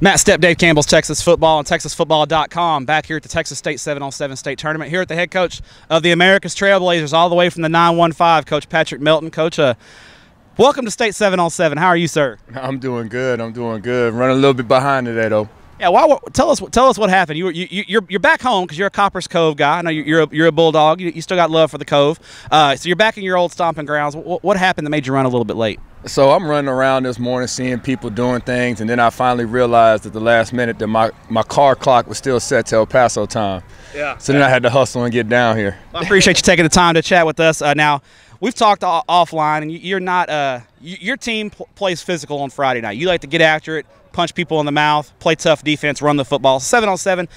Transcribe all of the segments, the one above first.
Matt Step, Dave Campbell's Texas Football and TexasFootball.com back here at the Texas State 7 on 7 state tournament. Here at the head coach of the America's Trailblazers, all the way from the 915, Coach Patrick Melton. Coach, uh, welcome to State 7 on 7. How are you, sir? I'm doing good. I'm doing good. Running a little bit behind today, though. Yeah, tell us tell us what happened. You you, you're you're back home because you're a Coppers Cove guy. I know you're a, you're a bulldog. You, you still got love for the Cove. Uh, so you're back in your old stomping grounds. What, what happened that made you run a little bit late? So I'm running around this morning, seeing people doing things, and then I finally realized at the last minute that my my car clock was still set to El Paso time. Yeah. So then I had to hustle and get down here. Well, I appreciate you taking the time to chat with us. Uh, now we've talked offline, and you're not uh, your team plays physical on Friday night. You like to get after it, punch people in the mouth, play tough defense, run the football. Seven on seven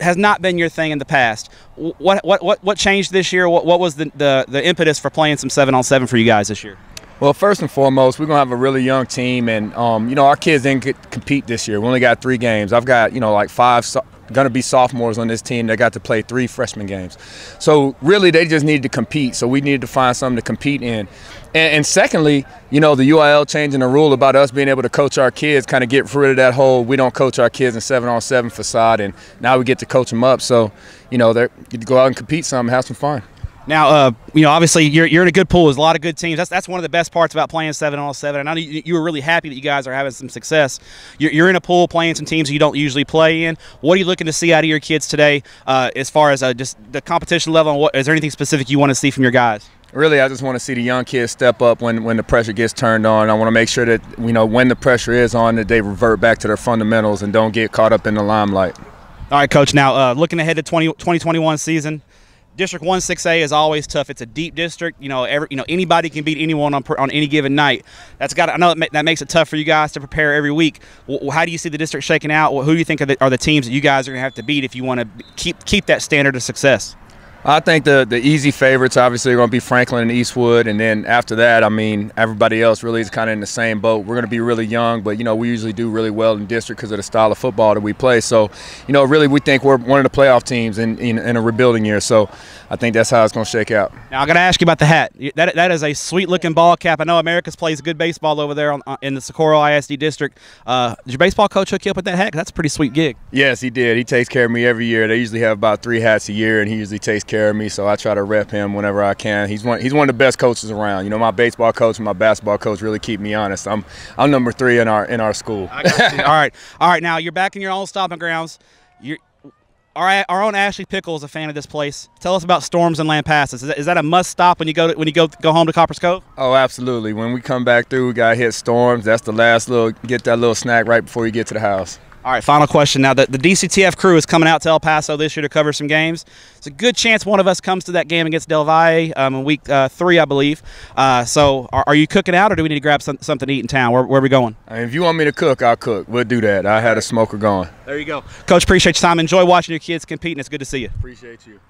has not been your thing in the past. What what what, what changed this year? What, what was the, the the impetus for playing some seven on seven for you guys this year? Well, first and foremost, we're gonna have a really young team, and um, you know our kids didn't compete this year. We only got three games. I've got you know like five going to be sophomores on this team that got to play three freshman games. So really, they just needed to compete. So we needed to find something to compete in. And, and secondly, you know, the UIL changing the rule about us being able to coach our kids kind of get rid of that whole we don't coach our kids in seven on seven facade, and now we get to coach them up. So, you know, they are go out and compete some, have some fun. Now, uh, you know, obviously you're, you're in a good pool. There's a lot of good teams. That's that's one of the best parts about playing seven on seven. And I know you, you, were really happy that you guys are having some success. You're, you're in a pool playing some teams you don't usually play in. What are you looking to see out of your kids today, uh, as far as uh, just the competition level? And what is there anything specific you want to see from your guys? Really, I just want to see the young kids step up when, when the pressure gets turned on. I want to make sure that you know when the pressure is on that they revert back to their fundamentals and don't get caught up in the limelight. All right, coach. Now, uh, looking ahead to 20, 2021 season, District 1 6A is always tough. It's a deep district. You know, every you know anybody can beat anyone on, on any given night. That's got. I know that, ma that, makes it tough for you guys to prepare every week. Well, how do you see the district shaking out? Well, who do you think are the, are the teams that you guys are going to have to beat if you want to keep keep that standard of success? I think the the easy favorites obviously are going to be Franklin and Eastwood, and then after that, I mean, everybody else really is kind of in the same boat. We're going to be really young, but you know, we usually do really well in district because of the style of football that we play. So, you know, really, we think we're one of the playoff teams in in, in a rebuilding year. So, I think that's how it's going to shake out. Now, i got to ask you about the hat. That that is a sweet looking ball cap. I know America's plays good baseball over there on, uh, in the Socorro ISD district. Uh, did your baseball coach hook you up with that hat? That's a pretty sweet gig. Yes, he did. He takes care of me every year. They usually have about three hats a year, and he usually takes care care of me, so I try to rep him whenever I can. He's one he's one of the best coaches around. You know, my baseball coach and my basketball coach really keep me honest. I'm I'm number three in our in our school. all right, all right. Now you're back in your own stomping grounds. You're our, our own Ashley Pickle is a fan of this place. Tell us about Storms and Land Passes. Is that, is that a must stop when you go to, when you go go home to Copper's Cove? Oh, absolutely. When we come back through, we got to hit Storms. That's the last little get that little snack right before you get to the house. All right, final question. Now, the, the DCTF crew is coming out to El Paso this year to cover some games. It's a good chance one of us comes to that game against Del Valle um, in week uh, three, I believe. Uh, so, are, are, you cooking out, or do we need to grab some, something to eat in town? Where, where are we going? I mean, if you want me to cook, I'll cook. We'll do that. I had a smoker going. There you go. Coach, appreciate your time. Enjoy watching your kids compete, and it's good to see you. Appreciate you.